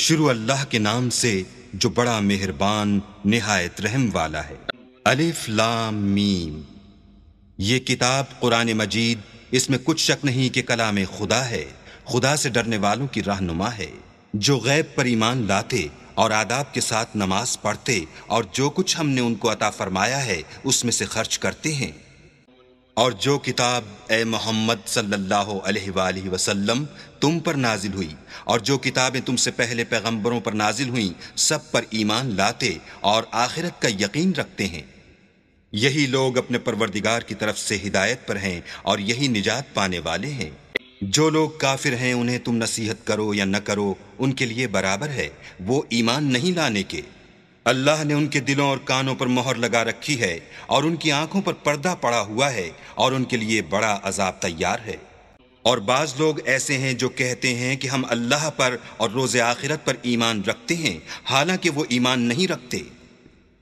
शुरू अल्लाह के नाम से जो बड़ा मेहरबान निहायत रहम वाला है अलिफ लाम मीम ये किताब कुरान मजीद इसमें कुछ शक नहीं कि कलाम खुदा है खुदा से डरने वालों की रहनुमा है जो गैब पर ईमान लाते और आदाब के साथ नमाज पढ़ते और जो कुछ हमने उनको अता फरमाया है उसमें से खर्च करते हैं और जो किताब ए मोहम्मद सल्ला अलैहि तुम पर नाजिल हुई और जो किताबें तुमसे पहले पैगम्बरों पर नाजिल हुई सब पर ईमान लाते और आखिरत का यकीन रखते हैं यही लोग अपने परवरदिगार की तरफ से हिदायत पर हैं और यही निजात पाने वाले हैं जो लोग काफिर हैं उन्हें तुम नसीहत करो या न करो उनके लिए बराबर है वो ईमान नहीं लाने के अल्लाह ने उनके दिलों और कानों पर मोहर लगा रखी है और उनकी आंखों पर पर्दा पड़ा हुआ है और उनके लिए बड़ा अजाब तैयार है और बाज लोग ऐसे हैं जो कहते हैं कि हम अल्लाह पर और रोज़ आखिरत पर ईमान रखते हैं हालांकि वो ईमान नहीं रखते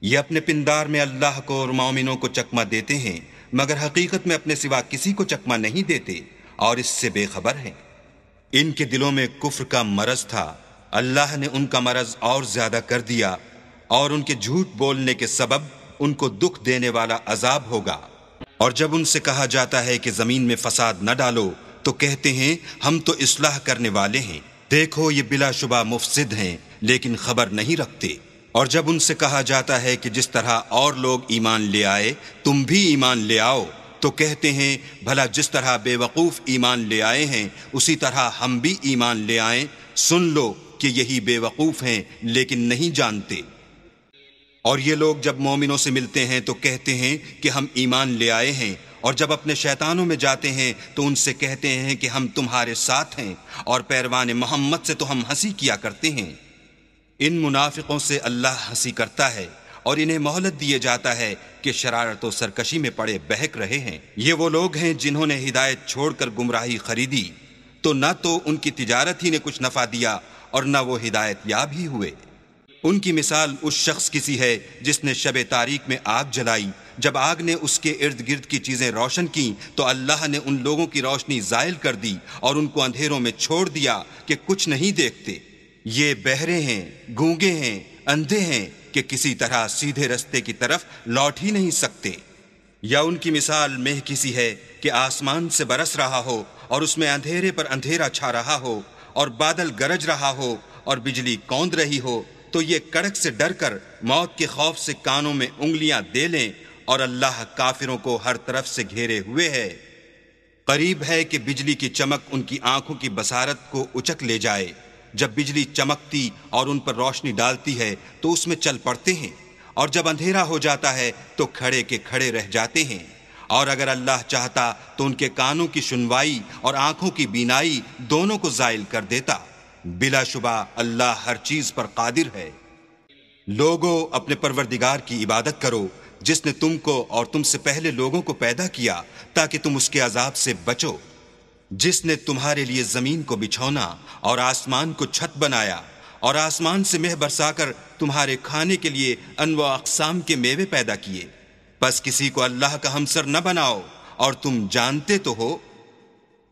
ये अपने पिंदार में अल्लाह को और मामिनों को चकमा देते हैं मगर हकीकत में अपने सिवा किसी को चकमा नहीं देते और इससे बेखबर हैं इनके दिलों में कुफ्र का मरज था अल्लाह ने उनका मरज और ज़्यादा कर दिया और उनके झूठ बोलने के सबब उनको दुख देने वाला अजाब होगा और जब उनसे कहा जाता है कि जमीन में फसाद न डालो तो कहते हैं हम तो इसलाह करने वाले हैं देखो ये बिलाशुबा मुफसिद हैं लेकिन खबर नहीं रखते और जब उनसे कहा जाता है कि जिस तरह और लोग ईमान ले आए तुम भी ईमान ले आओ तो कहते हैं भला जिस तरह बेवकूफ़ ईमान ले आए हैं उसी तरह हम भी ईमान ले आए सुन लो कि यही बेवकूफ़ हैं लेकिन नहीं जानते और ये लोग जब मोमिनों से मिलते हैं तो कहते हैं कि हम ईमान ले आए हैं और जब अपने शैतानों में जाते हैं तो उनसे कहते हैं कि हम तुम्हारे साथ हैं और पैरवान मोहम्मद से तो हम हंसी किया करते हैं इन मुनाफिकों से अल्लाह हंसी करता है और इन्हें मोहलत दिए जाता है कि शरारत और सरकशी में पड़े बहक रहे हैं ये वो लोग हैं जिन्होंने हिदायत छोड़कर गुमराही खरीदी तो न तो उनकी तिजारत ही ने कुछ नफा दिया और न वो हिदायत याब ही हुए उनकी मिसाल उस शख्स की सी है जिसने शब तारीख में आग जलाई जब आग ने उसके इर्द गिर्द की चीज़ें रोशन की तो अल्लाह ने उन लोगों की रोशनी ज़ायल कर दी और उनको अंधेरों में छोड़ दिया कि कुछ नहीं देखते ये बहरे हैं गूंगे हैं अंधे हैं कि किसी तरह सीधे रस्ते की तरफ लौट ही नहीं सकते या उनकी मिसाल मेह किसी है कि आसमान से बरस रहा हो और उसमें अंधेरे पर अंधेरा छा रहा हो और बादल गरज रहा हो और बिजली कौंद रही हो तो ये कड़क से डरकर मौत के खौफ से कानों में उंगलियां दे लें और अल्लाह काफिरों को हर तरफ से घेरे हुए है करीब है कि बिजली की चमक उनकी आंखों की बसारत को उचक ले जाए जब बिजली चमकती और उन पर रोशनी डालती है तो उसमें चल पड़ते हैं और जब अंधेरा हो जाता है तो खड़े के खड़े रह जाते हैं और अगर अल्लाह चाहता तो उनके कानों की सुनवाई और आंखों की बीनाई दोनों को जायल कर देता बिलाशुबा अल्लाह हर चीज पर कादिर है लोगों अपने परवरदिगार की इबादत करो जिसने तुमको और तुमसे पहले लोगों को पैदा किया ताकि तुम उसके अजाब से बचो जिसने तुम्हारे लिए जमीन को बिछौना और आसमान को छत बनाया और आसमान से मेह बरसाकर तुम्हारे खाने के लिए अनव अकसाम के मेवे पैदा किए बस किसी को अल्लाह का हमसर न बनाओ और तुम जानते तो हो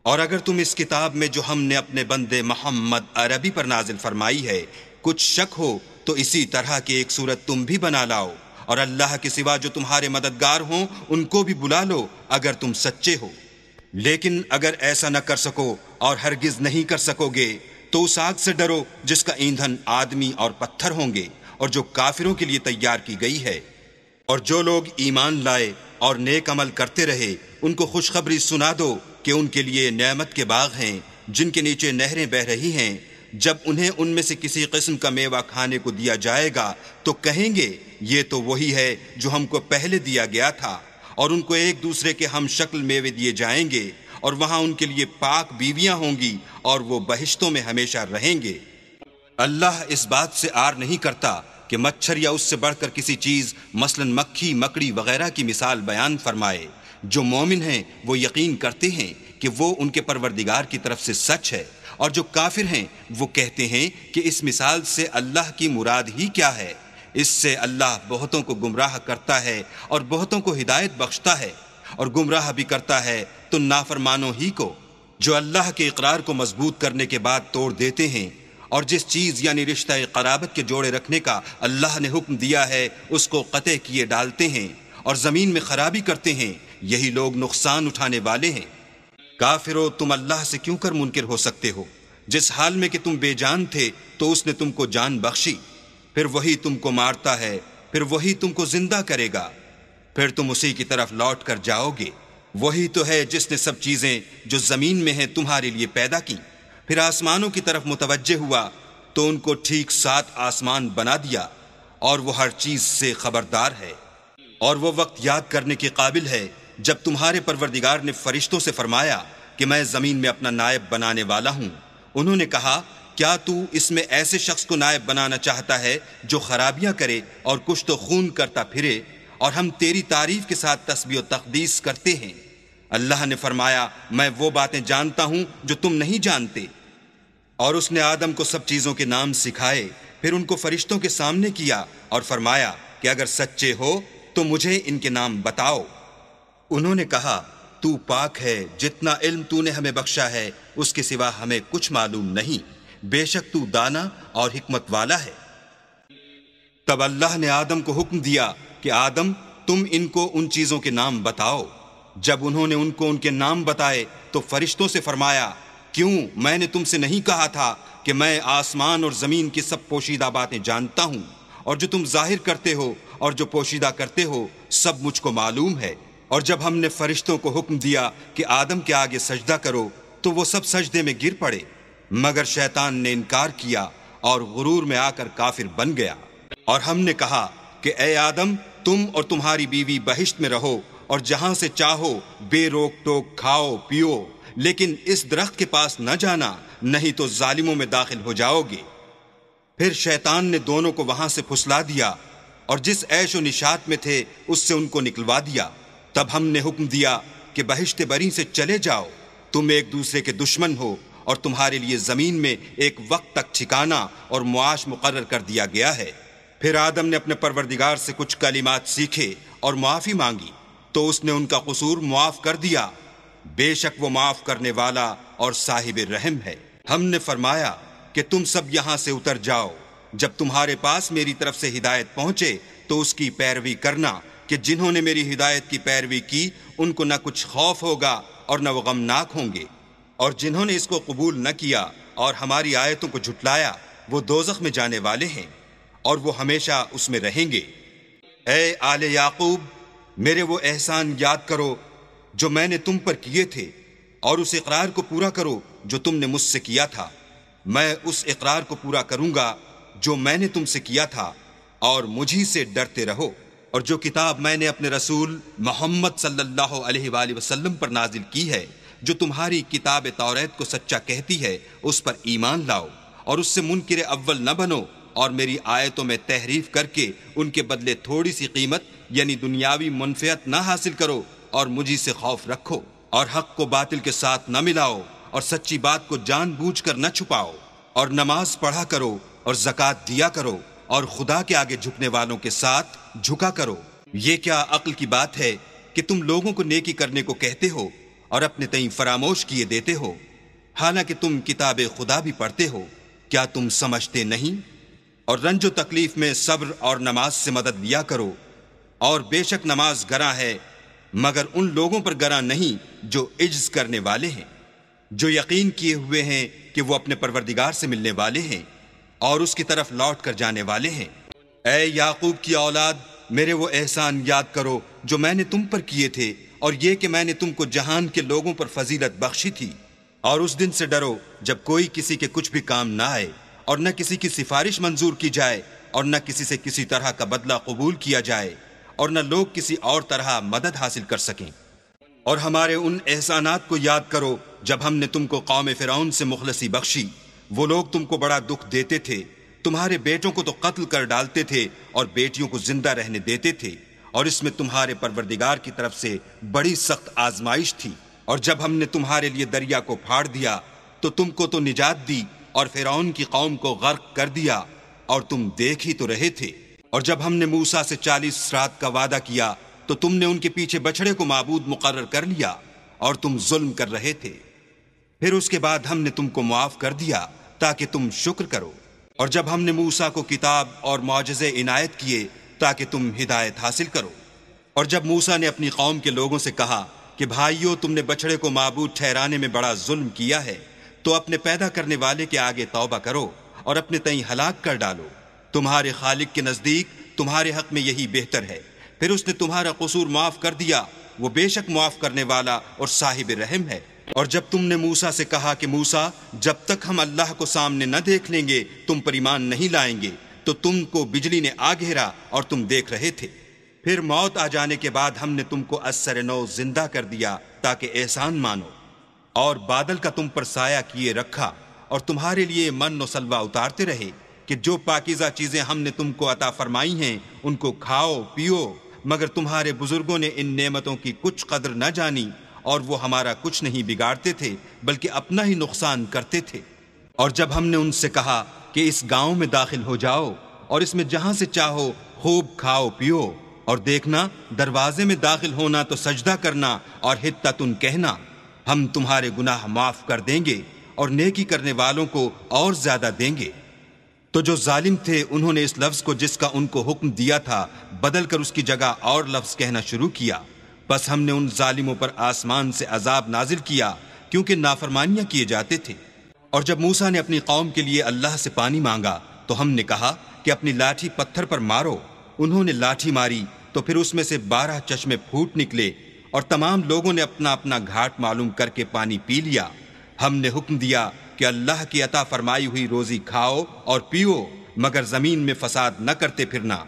और अगर तुम इस किताब में जो हमने अपने बंदे मोहम्मद अरबी पर नाजिल फरमाई है कुछ शक हो तो इसी तरह की एक सूरत तुम भी बना लाओ और अल्लाह के सिवा जो तुम्हारे मददगार हों उनको भी बुला लो अगर तुम सच्चे हो लेकिन अगर ऐसा न कर सको और हरगिज नहीं कर सकोगे तो उस आग से डरो जिसका ईंधन आदमी और पत्थर होंगे और जो काफिरों के लिए तैयार की गई है और जो लोग ईमान लाए और नेक अमल करते रहे उनको खुशखबरी सुना दो कि उनके लिए नमत के बाग हैं जिनके नीचे नहरें बह रही हैं जब उन्हें उनमें से किसी किस्म का मेवा खाने को दिया जाएगा तो कहेंगे ये तो वही है जो हमको पहले दिया गया था और उनको एक दूसरे के हम शक्ल मेवे दिए जाएंगे और वहाँ उनके लिए पाक बीवियाँ होंगी और वो बहिश्तों में हमेशा रहेंगे अल्लाह इस बात से आर नहीं करता कि मच्छर या उससे बढ़कर किसी चीज़ मसलन मक्खी मकड़ी वगैरह की मिसाल बयान फरमाए जो मोमिन हैं वो यकीन करते हैं कि वो उनके परवरदिगार की तरफ से सच है और जो काफिर हैं वो कहते हैं कि इस मिसाल से अल्लाह की मुराद ही क्या है इससे अल्लाह बहुतों को गुमराह करता है और बहुतों को हिदायत बख्शता है और गुमराह भी करता है तो नाफरमानों ही को जो अल्लाह के इकरार को मजबूत करने के बाद तोड़ देते हैं और जिस चीज़ यानी रिश्ता कराबत के जोड़े रखने का अल्लाह ने हुक्म दिया है उसको क़तः किए डालते हैं और ज़मीन में ख़राबी करते हैं यही लोग नुकसान उठाने वाले हैं काफिरो तुम अल्लाह से क्यों कर मुनकर हो सकते हो जिस हाल में कि तुम बेजान थे तो उसने तुमको जान बख्शी फिर वही तुमको मारता है फिर वही तुमको जिंदा करेगा फिर तुम उसी की तरफ लौट कर जाओगे वही तो है जिसने सब चीजें जो जमीन में हैं तुम्हारे लिए पैदा की फिर आसमानों की तरफ मुतवजह हुआ तो उनको ठीक सात आसमान बना दिया और वो हर चीज से खबरदार है और वो वक्त याद करने के काबिल है जब तुम्हारे परवरदिगार ने फरिश्तों से फरमाया कि मैं ज़मीन में अपना नायब बनाने वाला हूं उन्होंने कहा क्या तू इसमें ऐसे शख्स को नायब बनाना चाहता है जो खराबियां करे और कुछ तो खून करता फिरे और हम तेरी तारीफ के साथ तस्वीर तकदीस करते हैं अल्लाह ने फरमाया मैं वो बातें जानता हूं जो तुम नहीं जानते और उसने आदम को सब चीज़ों के नाम सिखाए फिर उनको फरिश्तों के सामने किया और फरमाया कि अगर सच्चे हो तो मुझे इनके नाम बताओ उन्होंने कहा तू पाक है जितना इल्म तूने हमें बख्शा है उसके सिवा हमें कुछ मालूम नहीं बेशक तू दाना और हिकमत वाला है तब अल्लाह ने आदम को हुक्म दिया कि आदम तुम इनको उन चीज़ों के नाम बताओ जब उन्होंने उनको उनके नाम बताए तो फरिश्तों से फरमाया क्यों मैंने तुमसे नहीं कहा था कि मैं आसमान और ज़मीन की सब पोशीदा बातें जानता हूं और जो तुम जाहिर करते हो और जो पोशीदा करते हो सब मुझको मालूम है और जब हमने फरिश्तों को हुक्म दिया कि आदम के आगे सजदा करो तो वो सब सजदे में गिर पड़े मगर शैतान ने इनकार किया और गुरूर में आकर काफिर बन गया और हमने कहा कि ए आदम तुम और तुम्हारी बीवी बहिश्त में रहो और जहां से चाहो बेरोक टोक खाओ पियो लेकिन इस दरख्त के पास न जाना नहीं तो जालिमों में दाखिल हो जाओगे फिर शैतान ने दोनों को वहां से फुसला दिया और जिस ऐशो निशात में थे उससे उनको निकलवा दिया तब हमने हुक्म दिया कि बहिश्ते बरी से चले जाओ तुम एक दूसरे के दुश्मन हो और तुम्हारे लिए ज़मीन में एक वक्त तक ठिकाना और मुआश मुकर कर दिया गया है फिर आदम ने अपने परवरदिगार से कुछ कलिमात सीखे और मुआफ़ी मांगी तो उसने उनका कसूर मुआफ़ कर दिया बेशक वो माफ़ करने वाला और साहिब रहम है हमने फरमाया कि तुम सब यहां से उतर जाओ जब तुम्हारे पास मेरी तरफ से हिदायत पहुंचे तो उसकी पैरवी करना कि जिन्होंने मेरी हिदायत की पैरवी की उनको ना कुछ खौफ होगा और ना वो गमनाक होंगे और जिन्होंने इसको कबूल न किया और हमारी आयतों को झुटलाया वो दोजख में जाने वाले हैं और वो हमेशा उसमें रहेंगे ए आले याकूब मेरे वो एहसान याद करो जो मैंने तुम पर किए थे और उस इकरार को पूरा करो जो तुमने मुझसे किया था मैं उस इकरार को पूरा करूंगा जो मैंने तुमसे किया था और मुझी से डरते रहो और जो किताब मैंने अपने रसूल मोहम्मद सल्लल्लाहु अलैहि पर नाजिल की है जो तुम्हारी किताब तौरत को सच्चा कहती है उस पर ईमान लाओ और उससे मुनकर अव्वल न बनो और मेरी आयतों में तहरीफ करके उनके बदले थोड़ी सी कीमत यानी दुनियावी मुनफियत न हासिल करो और मुझी से खौफ रखो और हक को बातिल के साथ न मिलाओ और सच्ची बात को जान बूझ कर न छुपाओ और नमाज पढ़ा करो और जक़ात दिया करो और खुदा के आगे झुकने वालों के साथ झुका करो ये क्या अक्ल की बात है कि तुम लोगों को नेकी करने को कहते हो और अपने तई फरामोश किए देते हो हालांकि तुम किताब खुदा भी पढ़ते हो क्या तुम समझते नहीं और रंजो तकलीफ में सब्र और नमाज से मदद लिया करो और बेशक नमाज गरा है मगर उन लोगों पर गरा नहीं जो इज्ज करने वाले हैं जो यकीन किए हुए हैं कि वो अपने परवरदिगार से मिलने वाले हैं और उसकी तरफ लौट कर जाने वाले हैं ए याकूब की औलाद मेरे वो एहसान याद करो जो मैंने तुम पर किए थे और ये कि मैंने तुमको जहान के लोगों पर फजीलत बख्शी थी और उस दिन से डरो जब कोई किसी के कुछ भी काम ना आए और न किसी की सिफारिश मंजूर की जाए और न किसी से किसी तरह का बदला कबूल किया जाए और न लोग किसी और तरह मदद हासिल कर सकें और हमारे उन एहसानात को याद करो जब हमने तुमको कौम फिराउन से मुखलसी बख्शी वो लोग तुमको बड़ा दुख देते थे तुम्हारे बेटों को तो कत्ल कर डालते थे और बेटियों को जिंदा रहने देते थे और इसमें तुम्हारे परवरदिगार की तरफ से बड़ी सख्त आजमाइश थी और जब हमने तुम्हारे लिए दरिया को फाड़ दिया तो तुमको तो निजात दी और फिर की कौम को गर्क कर दिया और तुम देख ही तो रहे थे और जब हमने मूसा से चालीस रात का वादा किया तो तुमने उनके पीछे बछड़े को मबूद मुकर कर लिया और तुम जुल्म कर रहे थे फिर उसके बाद हमने तुमको मुआफ कर दिया ताकि तुम शुक्र करो और जब हमने मूसा को किताब और मुआजे इनायत किए ताकि तुम हिदायत हासिल करो और जब मूसा ने अपनी कौम के लोगों से कहा कि भाइयों तुमने बछड़े को मबूद ठहराने में बड़ा जुल्म किया है तो अपने पैदा करने वाले के आगे तौबा करो और अपने तई हलाक कर डालो तुम्हारे खालिक के नज़दीक तुम्हारे हक में यही बेहतर है फिर उसने तुम्हारा कसूर माफ़ कर दिया वो बेशक माफ़ करने वाला और साहिब रहम है और जब तुमने मूसा से कहा कि मूसा जब तक हम अल्लाह को सामने न देख लेंगे तुम पर ईमान नहीं लाएंगे तो तुमको बिजली ने आ घेरा और तुम देख रहे थे फिर मौत आ जाने के बाद हमने तुमको असर नौ जिंदा कर दिया ताकि एहसान मानो और बादल का तुम पर साया किए रखा और तुम्हारे लिए मन सलवा उतारते रहे कि जो पाकिजा चीज़ें हमने तुमको अता फरमाई हैं उनको खाओ पियो मगर तुम्हारे बुजुर्गों ने इन नेमतों की कुछ कदर न जानी और वो हमारा कुछ नहीं बिगाड़ते थे बल्कि अपना ही नुकसान करते थे और जब हमने उनसे कहा कि इस गांव में दाखिल हो जाओ और इसमें जहां से चाहो खूब खाओ पियो और देखना दरवाजे में दाखिल होना तो सजदा करना और हित कहना हम तुम्हारे गुनाह माफ कर देंगे और नेकी करने वालों को और ज्यादा देंगे तो जो जालिम थे उन्होंने इस लफ्ज को जिसका उनको हुक्म दिया था बदलकर उसकी जगह और लफ्ज कहना शुरू किया बस हमने उन जालिमों पर आसमान से अजाब नाजिल किया क्योंकि नाफरमानियां किए जाते थे और जब मूसा ने अपनी कौम के लिए अल्लाह से पानी मांगा तो हमने कहा कि अपनी लाठी पत्थर पर मारो उन्होंने लाठी मारी तो फिर उसमें से बारह चश्मे फूट निकले और तमाम लोगों ने अपना अपना घाट मालूम करके पानी पी लिया हमने हुक्म दिया कि अल्लाह की अता फरमाई हुई रोजी खाओ और पियो मगर जमीन में फसाद न करते फिरना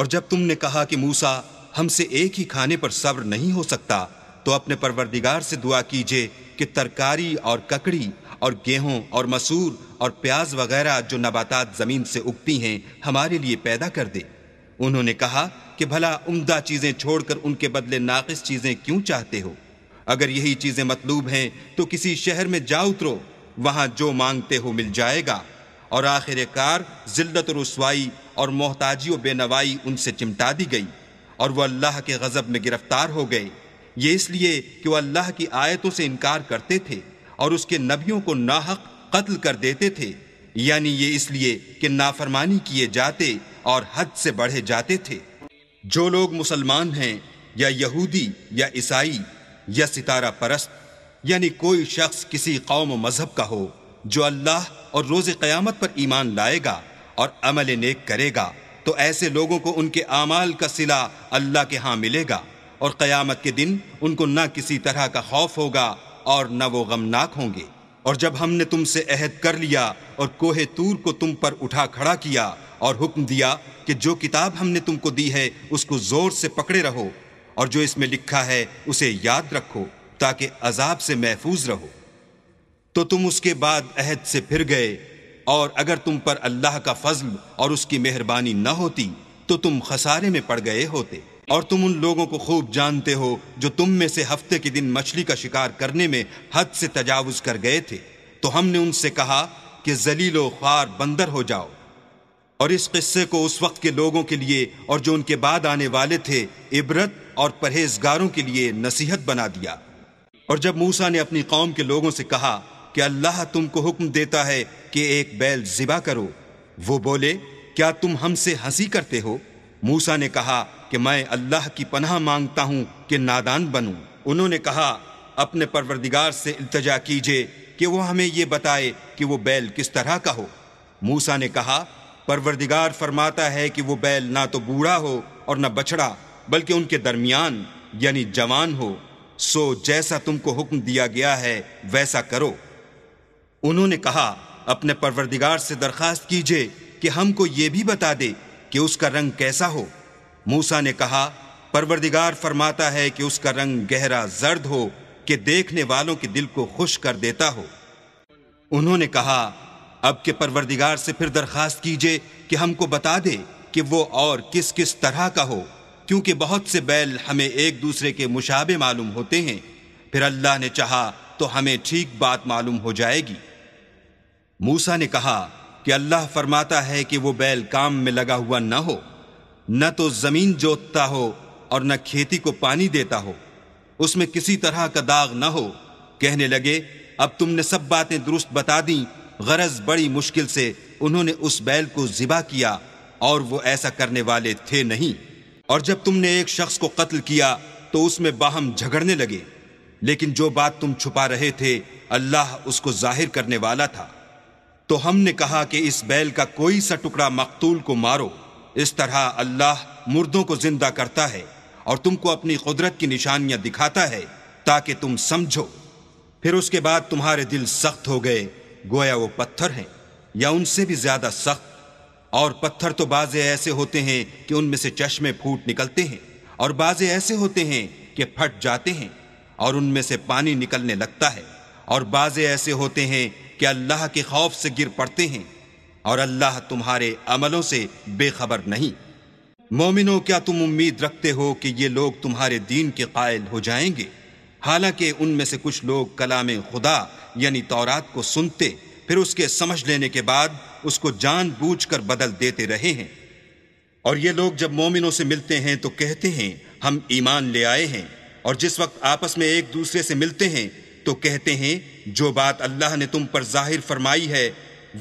और जब तुमने कहा कि मूसा हमसे एक ही खाने पर सब्र नहीं हो सकता तो अपने परवरदिगार से दुआ कीजिए कि तरकारी और ककड़ी और गेहूं और मसूर और प्याज वगैरह जो नबातात ज़मीन से उगती हैं हमारे लिए पैदा कर दे उन्होंने कहा कि भला उम्दा चीज़ें छोड़कर उनके बदले नाक़स चीज़ें क्यों चाहते हो अगर यही चीज़ें मतलूब हैं तो किसी शहर में जा उतरो वहाँ जो मांगते हो मिल जाएगा और आखिरकार जिल्दत रसवाई और मोहताजी व बेनवाई उनसे चिमटा दी गई और वह अल्लाह के गज़ब में गिरफ्तार हो गए ये इसलिए कि वह अल्लाह की आयतों से इनकार करते थे और उसके नबियों को नाहक कत्ल कर देते थे यानी ये इसलिए कि नाफरमानी किए जाते और हद से बढ़े जाते थे जो लोग मुसलमान हैं या यहूदी या ईसाई या सितारा परस्त यानी कोई शख्स किसी कौम मज़हब का हो जो अल्लाह और रोज़ क़यामत पर ईमान लाएगा और अमल नेक करेगा तो ऐसे लोगों को उनके आमाल का सिला अल्लाह के यहाँ मिलेगा और क़यामत के दिन उनको ना किसी तरह का खौफ होगा और ना वो गमनाक होंगे और जब हमने तुमसे अहद कर लिया और कोहे तूर को तुम पर उठा खड़ा किया और हुक्म दिया कि जो किताब हमने तुमको दी है उसको ज़ोर से पकड़े रहो और जो इसमें लिखा है उसे याद रखो ताकि अजाब से महफूज रहो तो तुम उसके बाद अहद से फिर गए और अगर तुम पर अल्लाह का फजल और उसकी मेहरबानी न होती तो तुम खसारे में पड़ गए होते और तुम उन लोगों को खूब जानते हो जो तुम में से हफ्ते के दिन मछली का शिकार करने में हद से तजावज कर गए थे तो हमने उनसे कहा कि जलीलो ख्वार बंदर हो जाओ और इस किस्से को उस वक्त के लोगों के लिए और जो उनके बाद आने वाले थे इबरत और परहेजगारों के लिए नसीहत बना दिया और जब मूसा ने अपनी कौम के लोगों से कहा कि अल्लाह तुमको हुक्म देता है कि एक बैल जिबा करो वो बोले क्या तुम हमसे हंसी करते हो मूसा ने कहा कि मैं अल्लाह की पनाह मांगता हूँ कि नादान बनूं उन्होंने कहा अपने परवरदिगार से इल्तजा कीजिए कि वो हमें ये बताए कि वो बैल किस तरह का हो मूसा ने कहा परवरदिगार फरमाता है कि वो बैल ना तो बूढ़ा हो और ना बछड़ा बल्कि उनके दरमियान यानी जवान हो सो जैसा तुमको हुक्म दिया गया है वैसा करो उन्होंने कहा अपने परवरदिगार से दरखास्त कीजिए कि हमको ये भी बता दे कि उसका रंग कैसा हो मूसा ने कहा परवरदिगार फरमाता है कि उसका रंग गहरा जर्द हो कि देखने वालों के दिल को खुश कर देता हो उन्होंने कहा अब के परवरदिगार से फिर दरखास्त कीजिए कि हमको बता दे कि वो और किस किस तरह का हो क्योंकि बहुत से बैल हमें एक दूसरे के मुशाबे मालूम होते हैं फिर अल्लाह ने चाहा तो हमें ठीक बात मालूम हो जाएगी मूसा ने कहा कि अल्लाह फरमाता है कि वो बैल काम में लगा हुआ न हो न तो जमीन जोतता हो और न खेती को पानी देता हो उसमें किसी तरह का दाग न हो कहने लगे अब तुमने सब बातें दुरुस्त बता दी गरज बड़ी मुश्किल से उन्होंने उस बैल को जिबा किया और वो ऐसा करने वाले थे नहीं और जब तुमने एक शख्स को कत्ल किया तो उसमें बाहम झगड़ने लगे लेकिन जो बात तुम छुपा रहे थे अल्लाह उसको जाहिर करने वाला था तो हमने कहा कि इस बैल का कोई सा टुकड़ा मकतूल को मारो इस तरह अल्लाह मुर्दों को जिंदा करता है और तुमको अपनी कुदरत की निशानियां दिखाता है ताकि तुम समझो फिर उसके बाद तुम्हारे दिल सख्त हो गए गोया वो पत्थर हैं या उनसे भी ज्यादा सख्त और पत्थर तो बाजे ऐसे होते हैं कि उनमें से चश्मे फूट निकलते हैं और बाजे ऐसे होते हैं कि फट जाते हैं और उनमें से पानी निकलने लगता है और बाजे ऐसे होते हैं कि अल्लाह के खौफ से गिर पड़ते हैं और अल्लाह तुम्हारे अमलों से बेखबर नहीं मोमिनो क्या तुम उम्मीद रखते हो कि ये लोग तुम्हारे दीन के कायल हो जाएंगे हालांकि उनमें से कुछ लोग कलाम खुदा यानी तौरात को सुनते फिर उसके समझ लेने के बाद उसको जानबूझकर बदल देते रहे हैं और ये लोग जब मोमिनों से मिलते हैं तो कहते हैं हम ईमान ले आए हैं और जिस वक्त आपस में एक दूसरे से मिलते हैं तो कहते हैं जो बात अल्लाह ने तुम पर जाहिर फरमाई है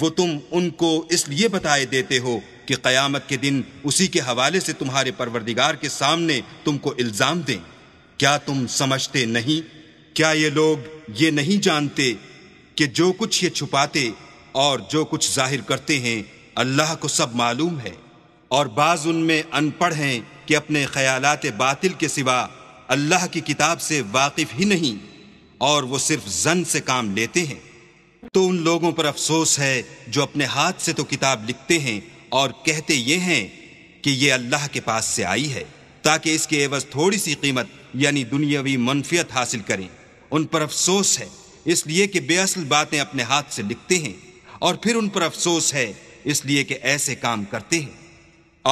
वो तुम उनको इसलिए बताए देते हो कि क़यामत के दिन उसी के हवाले से तुम्हारे परवरदिगार के सामने तुमको इल्ज़ाम दें क्या तुम समझते नहीं क्या ये लोग ये नहीं जानते कि जो कुछ ये छुपाते और जो कुछ जाहिर करते हैं अल्लाह को सब मालूम है और बाज़ उनमें अनपढ़ हैं कि अपने ख्यालात बातिल के सिवा अल्लाह की किताब से वाकिफ़ ही नहीं और वो सिर्फ जन से काम लेते हैं तो उन लोगों पर अफसोस है जो अपने हाथ से तो किताब लिखते हैं और कहते ये हैं कि ये अल्लाह के पास से आई है ताकि इसके एवज थोड़ी सी कीमत यानी दुनियावी मनफियत हासिल करें उन पर अफसोस है इसलिए कि बेअसल बातें अपने हाथ से लिखते हैं और फिर उन पर अफसोस है इसलिए कि ऐसे काम करते हैं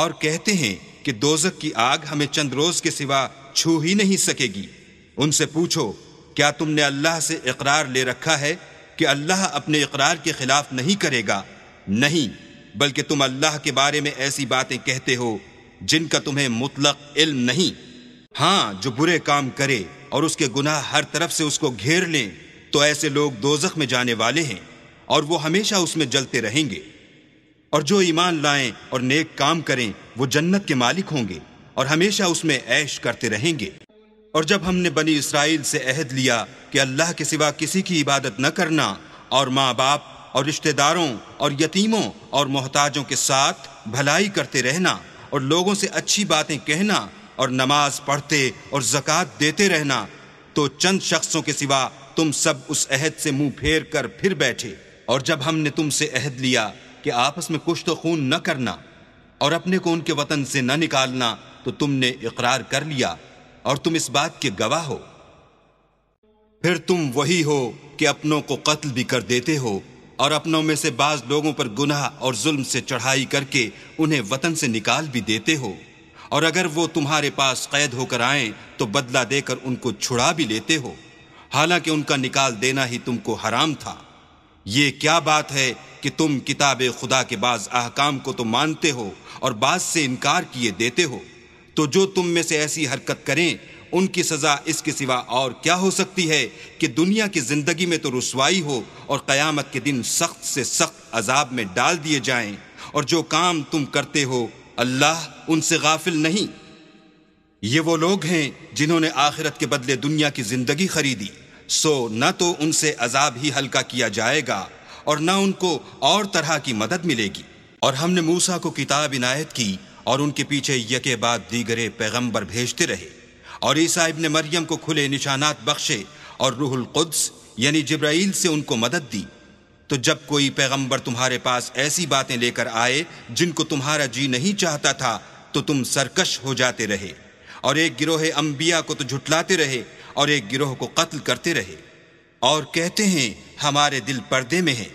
और कहते हैं कि दोजक की आग हमें चंद रोज के सिवा छू ही नहीं सकेगी उनसे पूछो क्या तुमने अल्लाह से इकरार ले रखा है कि अल्लाह अपने इकरार के खिलाफ नहीं करेगा नहीं बल्कि तुम अल्लाह के बारे में ऐसी बातें कहते हो जिनका तुम्हें मुतलक इल्म नहीं हाँ जो बुरे काम करे और उसके गुनाह हर तरफ से उसको घेर लें तो ऐसे लोग दोजख में जाने वाले हैं और वो हमेशा उसमें जलते रहेंगे और जो ईमान लाएं और नेक काम करें वो जन्नत के मालिक होंगे और हमेशा उसमें ऐश करते रहेंगे और जब हमने बनी इसराइल से अहद लिया कि अल्लाह के सिवा किसी की इबादत न करना और माँ बाप और रिश्तेदारों और यतीमों और मोहताजों के साथ भलाई करते रहना और लोगों से अच्छी बातें कहना और नमाज पढ़ते और जक़ात देते रहना तो चंद शख्सों के सिवा तुम सब उस अहद से मुंह फेर कर फिर बैठे और जब हमने तुमसे अहद लिया कि आपस में कुछ तो खून न करना और अपने को उनके वतन से न निकालना तो तुमने इकरार कर लिया और तुम इस बात के गवाह हो फिर तुम वही हो कि अपनों को कत्ल भी कर देते हो और अपनों में से बाज लोगों पर गुनाह और जुल्म से चढ़ाई करके उन्हें वतन से निकाल भी देते हो और अगर वो तुम्हारे पास कैद होकर आए तो बदला देकर उनको छुड़ा भी लेते हो हालांकि उनका निकाल देना ही तुमको हराम था ये क्या बात है कि तुम किताब खुदा के बाज अहकाम को तो मानते हो और बाज से इनकार किए देते हो तो जो तुम में से ऐसी हरकत करें उनकी सजा इसके सिवा और क्या हो सकती है कि दुनिया की जिंदगी में तो रसवाई हो और क़यामत के दिन सख्त से सख्त अजाब में डाल दिए जाएं और जो काम तुम करते हो अल्लाह उनसे गाफिल नहीं ये वो लोग हैं जिन्होंने आखिरत के बदले दुनिया की जिंदगी खरीदी सो न तो उनसे अजाब ही हल्का किया जाएगा और न उनको और तरह की मदद मिलेगी और हमने मूसा को किताब इनायत की और उनके पीछे यके बाद दीगरे पैगंबर भेजते रहे और ईसा इबन मरियम को खुले निशानात बख्शे और रूहुल कुद्स यानी जिब्राइल से उनको मदद दी तो जब कोई पैगंबर तुम्हारे पास ऐसी बातें लेकर आए जिनको तुम्हारा जी नहीं चाहता था तो तुम सरकश हो जाते रहे और एक गिरोह अंबिया को तो झुटलाते रहे और एक गिरोह को कत्ल करते रहे और कहते हैं हमारे दिल पर्दे में है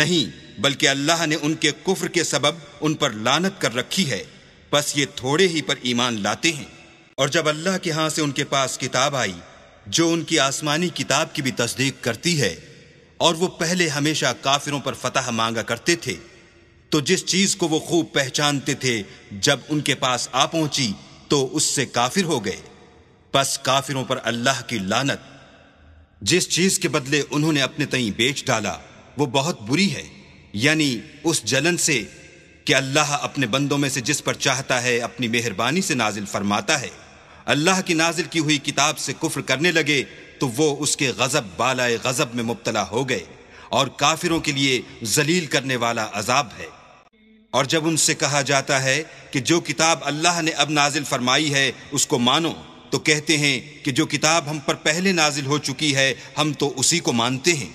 नहीं बल्कि अल्लाह ने उनके कुफ्र के सबब उन पर लानत कर रखी है बस ये थोड़े ही पर ईमान लाते हैं और जब अल्लाह के यहाँ से उनके पास किताब आई जो उनकी आसमानी किताब की भी तस्दीक करती है और वो पहले हमेशा काफिरों पर फतह मांगा करते थे तो जिस चीज को वो खूब पहचानते थे जब उनके पास आ पहुंची तो उससे काफिर हो गए बस काफिरों पर अल्लाह की लानत जिस चीज के बदले उन्होंने अपने तई बेच डाला वो बहुत बुरी है यानी उस जलन से कि अल्लाह अपने बंदों में से जिस पर चाहता है अपनी मेहरबानी से नाजिल फरमाता है अल्लाह की नाजिल की हुई किताब से कुफ्र करने लगे तो वो उसके गज़ब बालाए गज़ब में मुबतला हो गए और काफिरों के लिए जलील करने वाला अजाब है और जब उनसे कहा जाता है कि जो किताब अल्लाह ने अब नाजिल फरमाई है उसको मानो तो कहते हैं कि जो किताब हम पर पहले नाजिल हो चुकी है हम तो उसी को मानते हैं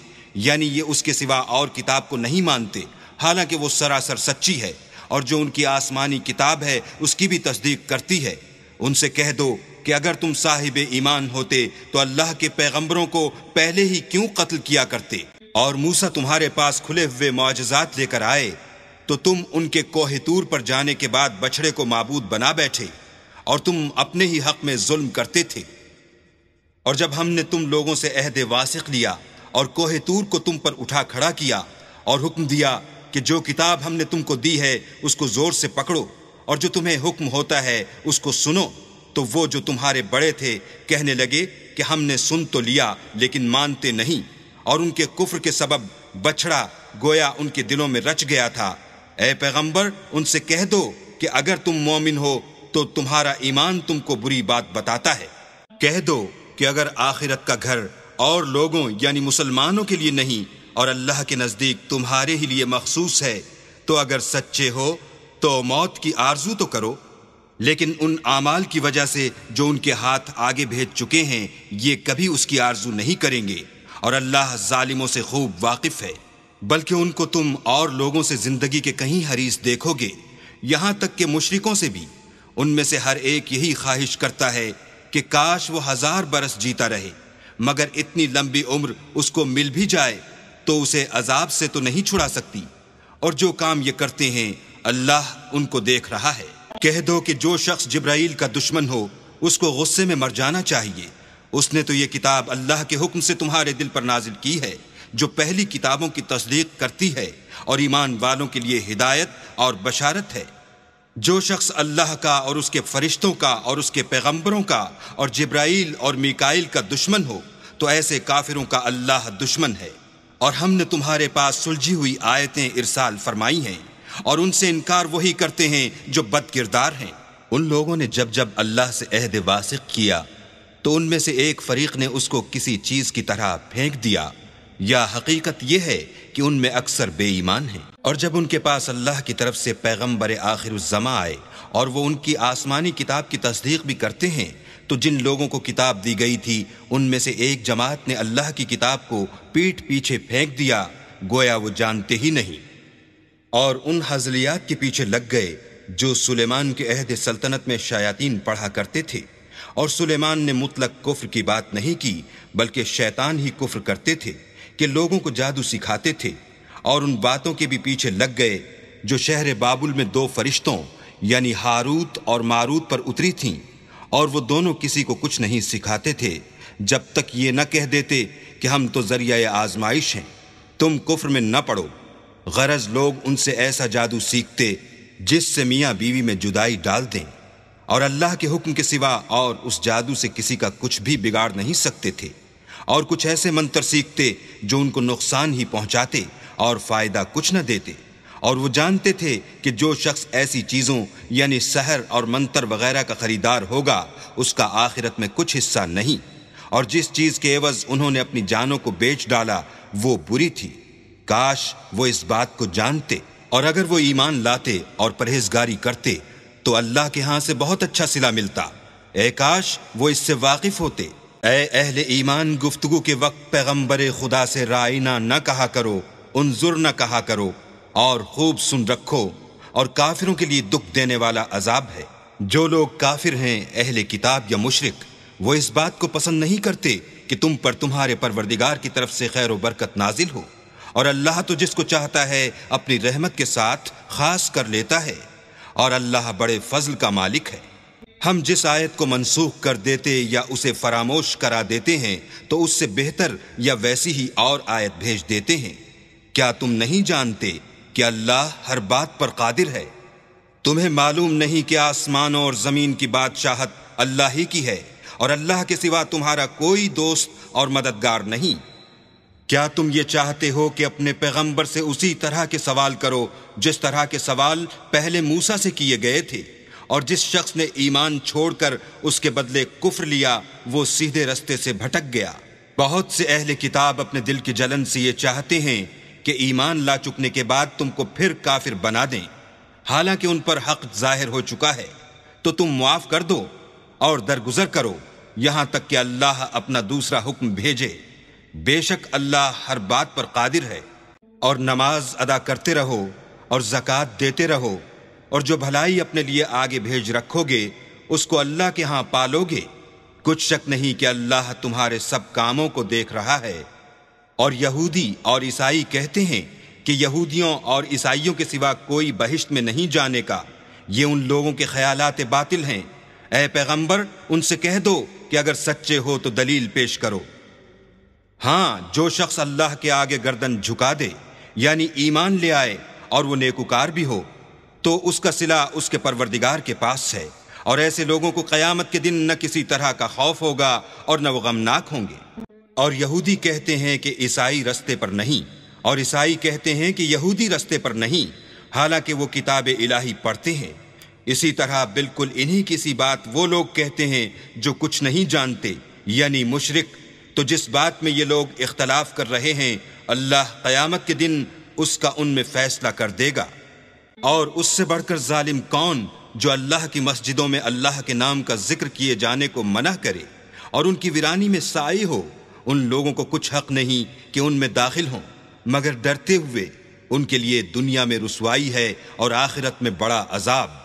यानी ये उसके सिवा और किताब को नहीं मानते हालांकि वो सरासर सच्ची है और जो उनकी आसमानी किताब है उसकी भी तस्दीक करती है उनसे कह दो कि अगर तुम साहिब ईमान होते तो अल्लाह के पैगंबरों को पहले ही क्यों कत्ल किया करते और मूसा तुम्हारे पास खुले हुए मुआजात लेकर आए तो तुम उनके कोहतूर पर जाने के बाद बछड़े को मबूद बना बैठे और तुम अपने ही हक में जुल्म करते थे और जब हमने तुम लोगों से अहद वासिक लिया और कोहतूर को तुम पर उठा खड़ा किया और हुक्म दिया कि जो किताब हमने तुमको दी है उसको जोर से पकड़ो और जो तुम्हें हुक्म होता है उसको सुनो तो वो जो तुम्हारे बड़े थे कहने लगे कि हमने सुन तो लिया लेकिन मानते नहीं और उनके कुफर के सबब बछड़ा गोया उनके दिलों में रच गया था ए पैगंबर उनसे कह दो कि अगर तुम मोमिन हो तो तुम्हारा ईमान तुमको बुरी बात बताता है कह दो कि अगर आखिरत का घर और लोगों यानी मुसलमानों के लिए नहीं और अल्लाह के नज़दीक तुम्हारे ही लिए मखसूस है तो अगर सच्चे हो तो मौत की आरजू तो करो लेकिन उन आमाल की वजह से जो उनके हाथ आगे भेज चुके हैं ये कभी उसकी आरजू नहीं करेंगे और अल्लाह जालिमों से खूब वाकिफ है बल्कि उनको तुम और लोगों से जिंदगी के कहीं हरीस देखोगे यहाँ तक के मुशरकों से भी उनमें से हर एक यही ख्वाहिश करता है कि काश वो हजार बरस जीता रहे मगर इतनी लंबी उम्र उसको मिल भी जाए तो उसे अजाब से तो नहीं छुड़ा सकती और जो काम ये करते हैं अल्लाह उनको देख रहा है कह दो कि जो शख्स जिब्राइल का दुश्मन हो उसको गुस्से में मर जाना चाहिए उसने तो ये किताब अल्लाह के हुक्म से तुम्हारे दिल पर नाजिल की है जो पहली किताबों की तस्दीक करती है और ईमान वालों के लिए हिदायत और बशारत है जो शख्स अल्लाह का और उसके फरिश्तों का और उसके पैगंबरों का और जिब्राइल और मिकाइल का दुश्मन हो तो ऐसे काफिरों का अल्लाह दुश्मन है और हमने तुम्हारे पास सुलझी हुई आयतें इरसाल फरमाई हैं और उनसे इनकार वही करते हैं जो बद किरदार हैं उन लोगों ने जब जब अल्लाह से अहद वासिक किया तो उनमें से एक फरीक ने उसको किसी चीज की तरह फेंक दिया या हकीकत यह है कि उनमें अक्सर बेईमान हैं और जब उनके पास अल्लाह की तरफ से पैगम्बर आखिर जमा आए और वो उनकी आसमानी किताब की तस्दीक भी करते हैं तो जिन लोगों को किताब दी गई थी उनमें से एक जमात ने अल्लाह की किताब को पीठ पीछे फेंक दिया गोया वो जानते ही नहीं और उन हजलियात के पीछे लग गए जो सुलेमान के अहद सल्तनत में शयातीन पढ़ा करते थे और सुलेमान ने मुतलक कुफ्र की बात नहीं की बल्कि शैतान ही कुफ्र करते थे कि लोगों को जादू सिखाते थे और उन बातों के भी पीछे लग गए जो शहर बाबुल में दो फरिश्तों यानी हारूत और मारूत पर उतरी थीं और वो दोनों किसी को कुछ नहीं सिखाते थे जब तक ये न कह देते कि हम तो जरिया आजमाइश हैं तुम कुफ्र में न पड़ो गरज लोग उनसे ऐसा जादू सीखते जिससे मियाँ बीवी में जुदाई डाल दें और अल्लाह के हुक्म के सिवा और उस जादू से किसी का कुछ भी बिगाड़ नहीं सकते थे और कुछ ऐसे मंत्र सीखते जो उनको नुकसान ही पहुंचाते और फायदा कुछ न देते और वो जानते थे कि जो शख्स ऐसी चीज़ों यानी शहर और मंतर वगैरह का खरीदार होगा उसका आखिरत में कुछ हिस्सा नहीं और जिस चीज़ के एवज उन्होंने अपनी जानों को बेच डाला वो बुरी थी काश वो इस बात को जानते और अगर वो ईमान लाते और परहेजगारी करते तो अल्लाह के यहाँ से बहुत अच्छा सिला मिलता ए काश वो इससे वाकिफ होते ए अहल ईमान गुफ्तगु के वक्त पैगम्बर खुदा से रायना न कहा करो जुर न कहा करो और खूब सुन रखो और काफिरों के लिए दुख देने वाला अजाब है जो लोग काफिर हैं अहले किताब या मुशरक वो इस बात को पसंद नहीं करते कि तुम पर तुम्हारे परवरदिगार की तरफ से खैर बरकत नाजिल हो और अल्लाह तो जिसको चाहता है अपनी रहमत के साथ खास कर लेता है और अल्लाह बड़े फजल का मालिक है हम जिस आयत को मनसूख कर देते या उसे फरामोश करा देते हैं तो उससे बेहतर या वैसी ही और आयत भेज देते हैं क्या तुम नहीं जानते कि अल्लाह हर बात पर कादिर है तुम्हें मालूम नहीं कि आसमानों और ज़मीन की बादशाहत अल्लाह ही की है और अल्लाह के सिवा तुम्हारा कोई दोस्त और मददगार नहीं क्या तुम ये चाहते हो कि अपने पैगंबर से उसी तरह के सवाल करो जिस तरह के सवाल पहले मूसा से किए गए थे और जिस शख्स ने ईमान छोड़कर उसके बदले कुफर लिया वो सीधे रस्ते से भटक गया बहुत से अहले किताब अपने दिल की जलन से ये चाहते हैं कि ईमान ला चुकने के बाद तुमको फिर काफिर बना दें हालांकि उन पर हक जाहिर हो चुका है तो तुम मुआफ कर दो और दरगुजर करो यहां तक कि अल्लाह अपना दूसरा हुक्म भेजे बेशक अल्लाह हर बात पर कादिर है और नमाज अदा करते रहो और जक़ात देते रहो और जो भलाई अपने लिए आगे भेज रखोगे उसको अल्लाह के यहाँ पालोगे कुछ शक नहीं कि अल्लाह तुम्हारे सब कामों को देख रहा है और यहूदी और ईसाई कहते हैं कि यहूदियों और ईसाइयों के सिवा कोई बहिश्त में नहीं जाने का ये उन लोगों के ख्याल बातिल हैं ए पैगंबर उनसे कह दो कि अगर सच्चे हो तो दलील पेश करो हाँ जो शख्स अल्लाह के आगे गर्दन झुका दे यानी ईमान ले आए और वो नेकुकार भी हो तो उसका सिला उसके परवरदिगार के पास है और ऐसे लोगों को क़्यामत के दिन न किसी तरह का खौफ होगा और न वो गमनाक होंगे और यहूदी कहते हैं कि ईसाई रस्ते पर नहीं और ईसाई कहते हैं कि यहूदी रस्ते पर नहीं हालांकि वो किताब इलाही पढ़ते हैं इसी तरह बिल्कुल इन्हीं किसी बात वो लोग कहते हैं जो कुछ नहीं जानते यानी मुशरक तो जिस बात में ये लोग इख्तलाफ कर रहे हैं अल्लाह क़यामत के दिन उसका उनमें फैसला कर देगा और उससे बढ़कर जालिम कौन जो अल्लाह की मस्जिदों में अल्लाह के नाम का जिक्र किए जाने को मना करे और उनकी वीरानी में साई हो उन लोगों को कुछ हक नहीं कि उनमें दाखिल हों मगर डरते हुए उनके लिए दुनिया में रसवाई है और आखिरत में बड़ा अजाब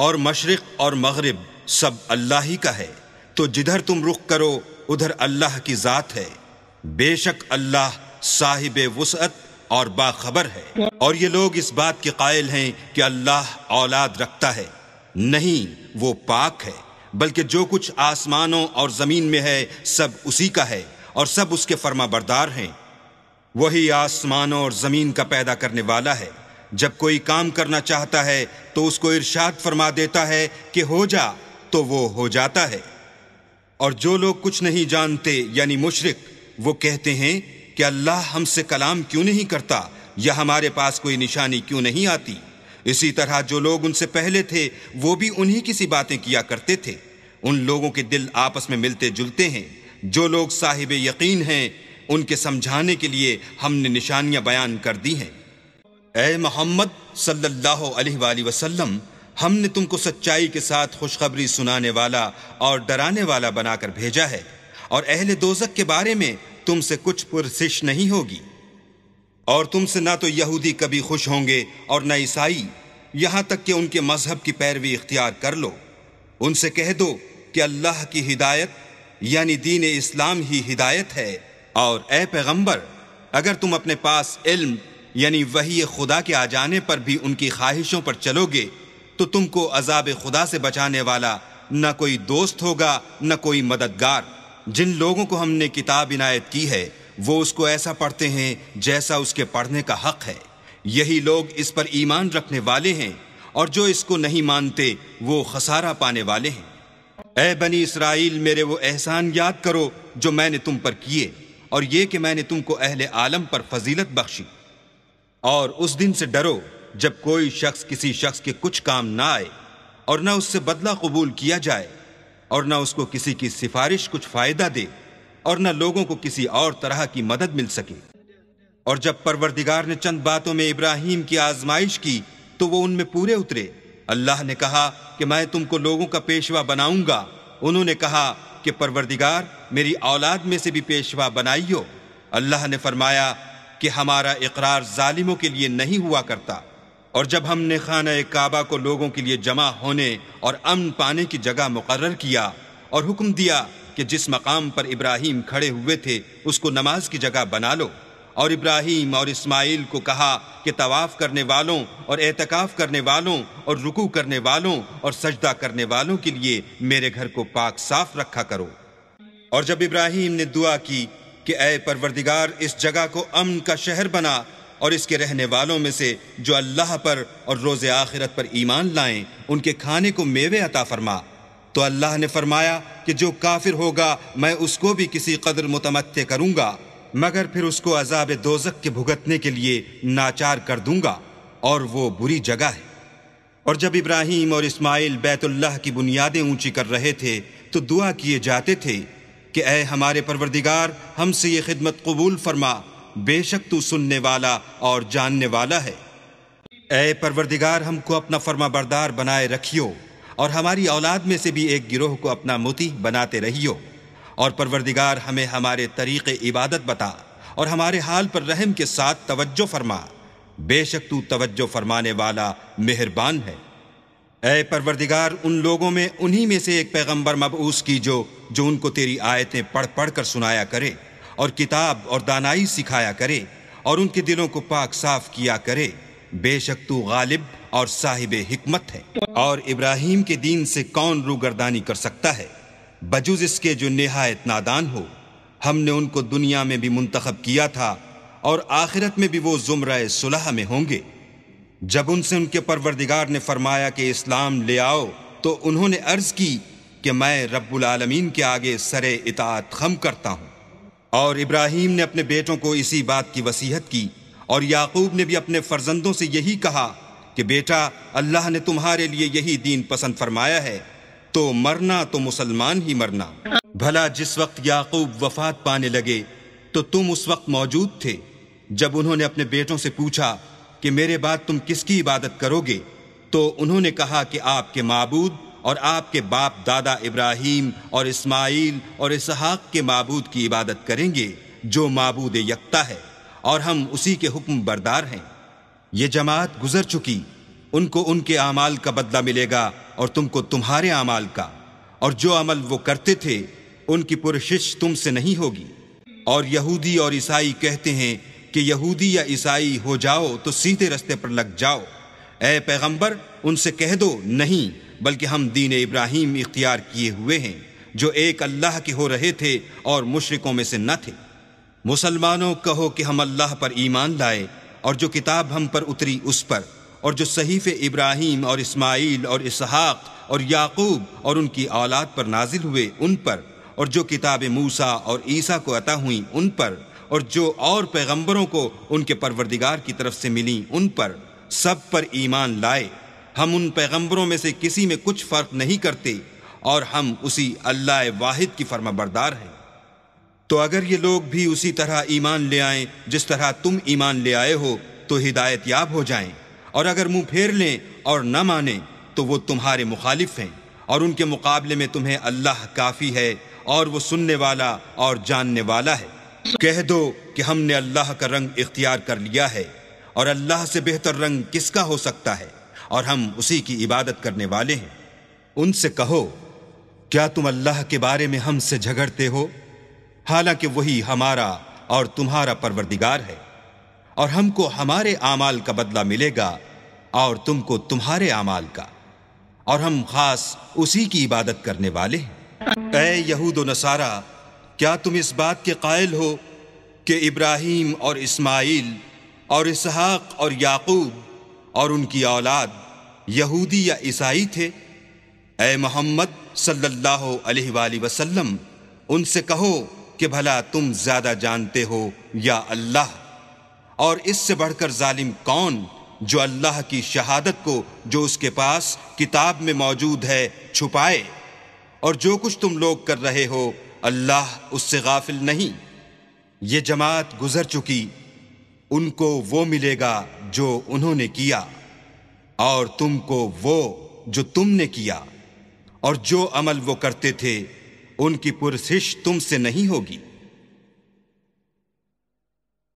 और मशरक़ और मगरब सब अल्लाह ही का है तो जिधर तुम रुख करो उधर अल्लाह की ज़ात है बेशक अल्लाह साहिब वसअत और बाखबर है और ये लोग इस बात के कायल हैं कि अल्लाह औलाद रखता है नहीं वो पाक है बल्कि जो कुछ आसमानों और ज़मीन में है सब उसी का है और सब उसके बरदार हैं वही आसमान और ज़मीन का पैदा करने वाला है जब कोई काम करना चाहता है तो उसको इर्शाद फरमा देता है कि हो जा तो वो हो जाता है और जो लोग कुछ नहीं जानते यानी मुशरक वो कहते हैं कि अल्लाह हमसे कलाम क्यों नहीं करता या हमारे पास कोई निशानी क्यों नहीं आती इसी तरह जो लोग उनसे पहले थे वो भी उन्हीं किसी बातें किया करते थे उन लोगों के दिल आपस में मिलते जुलते हैं जो लोग साहिब यकीन हैं उनके समझाने के लिए हमने निशानियां बयान कर दी हैं ए मोहम्मद सल्लल्लाहु अलैहि वसल्लम हमने तुमको सच्चाई के साथ खुशखबरी सुनाने वाला और डराने वाला बनाकर भेजा है और अहल दोजक के बारे में तुमसे कुछ पुरसिश नहीं होगी और तुमसे ना तो यहूदी कभी खुश होंगे और न ईसाई यहाँ तक कि उनके मजहब की पैरवी इख्तियार कर लो उनसे कह दो कि अल्लाह की हिदायत यानी दीन इस्लाम ही हिदायत है और ए पैगम्बर अगर तुम अपने पास इल्म यानी वही खुदा के आ जाने पर भी उनकी ख्वाहिशों पर चलोगे तो तुमको अजाब खुदा से बचाने वाला न कोई दोस्त होगा न कोई मददगार जिन लोगों को हमने किताब इनायत की है वो उसको ऐसा पढ़ते हैं जैसा उसके पढ़ने का हक है यही लोग इस पर ईमान रखने वाले हैं और जो इसको नहीं मानते वो खसारा पाने वाले हैं ए बनी इसराइल मेरे वो एहसान याद करो जो मैंने तुम पर किए और ये कि मैंने तुमको अहले आलम पर फजीलत बख्शी और उस दिन से डरो जब कोई शख्स किसी शख्स के कुछ काम ना आए और ना उससे बदला कबूल किया जाए और ना उसको किसी की सिफारिश कुछ फ़ायदा दे और ना लोगों को किसी और तरह की मदद मिल सके और जब परवरदिगार ने चंद बातों में इब्राहिम की आजमाइश की तो वो उनमें पूरे उतरे अल्लाह ने कहा कि मैं तुमको लोगों का पेशवा बनाऊंगा उन्होंने कहा कि परवरदिगार मेरी औलाद में से भी पेशवा बनाइयो अल्लाह ने फरमाया कि हमारा इकरार जालिमों के लिए नहीं हुआ करता और जब हमने खाना काबा को लोगों के लिए जमा होने और अमन पाने की जगह मुकर किया और हुक्म दिया कि जिस मकाम पर इब्राहिम खड़े हुए थे उसको नमाज की जगह बना लो और इब्राहिम और इस्माइल को कहा कि तवाफ़ करने वालों और एतकाफ़ करने वालों और रुकू करने वालों और सजदा करने वालों के लिए मेरे घर को पाक साफ रखा करो और जब इब्राहिम ने दुआ की कि अय परवरदिगार इस जगह को अमन का शहर बना और इसके रहने वालों में से जो अल्लाह पर और रोज़ आखिरत पर ईमान लाएं उनके खाने को मेवे अता फरमा तो अल्लाह ने फरमाया कि जो काफिर होगा मैं उसको भी किसी कदर मुतमत्ते करूँगा मगर फिर उसको अजाब दोजक के भुगतने के लिए नाचार कर दूंगा और वो बुरी जगह है और जब इब्राहिम और इस्माइल बैतुल्लाह की बुनियादें ऊंची कर रहे थे तो दुआ किए जाते थे कि अय हमारे परवरदिगार हमसे ये खिदमत कबूल फरमा बेशक तू सुनने वाला और जानने वाला है अय परवरदिगार हमको अपना फर्मा बरदार बनाए रखियो और हमारी औलाद में से भी एक गिरोह को अपना मोती बनाते रहियो और परवरदिगार हमें हमारे तरीक़ इबादत बता और हमारे हाल पर रहम के साथ तवज्जो फरमा बेशक तू तवज्जो फरमाने वाला मेहरबान है ए परवरदिगार उन लोगों में उन्हीं में से एक पैगंबर मबूस की जो जो उनको तेरी आयतें पढ़ पढ़ कर सुनाया करे और किताब और दानाई सिखाया करे और उनके दिलों को पाक साफ किया करे बेशक तू गालिब और साहिब हिकमत है और इब्राहिम के दीन से कौन रूगर्दानी कर सकता है बजूज इसके जो नहायत नादान हो हमने उनको दुनिया में भी मुंतखब किया था और आखिरत में भी वो जुमर सुलह में होंगे जब उनसे उनके परवरदिगार ने फरमाया कि इस्लाम ले आओ तो उन्होंने अर्ज की कि मैं रब्बुल के आगे सरे इतात खम करता हूँ और इब्राहिम ने अपने बेटों को इसी बात की वसीहत की और याकूब ने भी अपने फर्जंदों से यही कहा कि बेटा अल्लाह ने तुम्हारे लिए यही दीन पसंद फरमाया है तो मरना तो मुसलमान ही मरना भला जिस वक्त याकूब वफात पाने लगे तो तुम उस वक्त मौजूद थे जब उन्होंने अपने बेटों से पूछा कि मेरे बाद तुम किसकी इबादत करोगे तो उन्होंने कहा कि आपके मबूद और आपके बाप दादा इब्राहिम और इस्माइल और इसहाक के मबूद की इबादत करेंगे जो मबूद यकता है और हम उसी के हुक्म बरदार हैं ये जमात गुजर चुकी उनको उनके अमाल का बदला मिलेगा और तुमको तुम्हारे अमाल का और जो अमल वो करते थे उनकी पुरशिश तुमसे नहीं होगी और यहूदी और ईसाई कहते हैं कि यहूदी या ईसाई हो जाओ तो सीधे रस्ते पर लग जाओ ए पैगंबर उनसे कह दो नहीं बल्कि हम दीन इब्राहिम इख्तियार किए हुए हैं जो एक अल्लाह के हो रहे थे और मुशरकों में से न थे मुसलमानों कहो कि हम अल्लाह पर ईमान लाए और जो किताब हम पर उतरी उस पर और जो सहीफ़ इब्राहिम और इस्माइल और इसहाक और याकूब और उनकी औलाद पर नाजिल हुए उन पर और जो किताब मूसा और ईसा को अता हुई उन पर और जो और पैगंबरों को उनके परवरदिगार की तरफ से मिली उन पर सब पर ईमान लाए हम उन पैगंबरों में से किसी में कुछ फ़र्क नहीं करते और हम उसी अल्लाह वाहिद की फर्मा बरदार हैं तो अगर ये लोग भी उसी तरह ईमान ले आएं जिस तरह तुम ईमान ले आए हो तो हिदायत याब हो जाएं और अगर मुंह फेर लें और न माने तो वो तुम्हारे मुखालिफ हैं और उनके मुकाबले में तुम्हें अल्लाह काफ़ी है और वो सुनने वाला और जानने वाला है कह दो कि हमने अल्लाह का रंग इख्तियार कर लिया है और अल्लाह से बेहतर रंग किसका हो सकता है और हम उसी की इबादत करने वाले हैं उनसे कहो क्या तुम अल्लाह के बारे में हमसे झगड़ते हो हालांकि वही हमारा और तुम्हारा परवरदिगार है और हमको हमारे आमाल का बदला मिलेगा और तुमको तुम्हारे आमाल का और हम खास उसी की इबादत करने वाले हैं यहूद नसारा क्या तुम इस बात के कायल हो कि इब्राहिम और इस्माइल और इसहाक और याकूब और उनकी औलाद यहूदी या ईसाई थे ए मोहम्मद सल्लल्लाहु अलैहि वसल्लम उनसे कहो कि भला तुम ज्यादा जानते हो या अल्लाह और इससे बढ़कर जालिम कौन जो अल्लाह की शहादत को जो उसके पास किताब में मौजूद है छुपाए और जो कुछ तुम लोग कर रहे हो अल्लाह उससे गाफिल नहीं ये जमात गुजर चुकी उनको वो मिलेगा जो उन्होंने किया और तुमको वो जो तुमने किया और जो अमल वो करते थे उनकी पुरसिश तुमसे नहीं होगी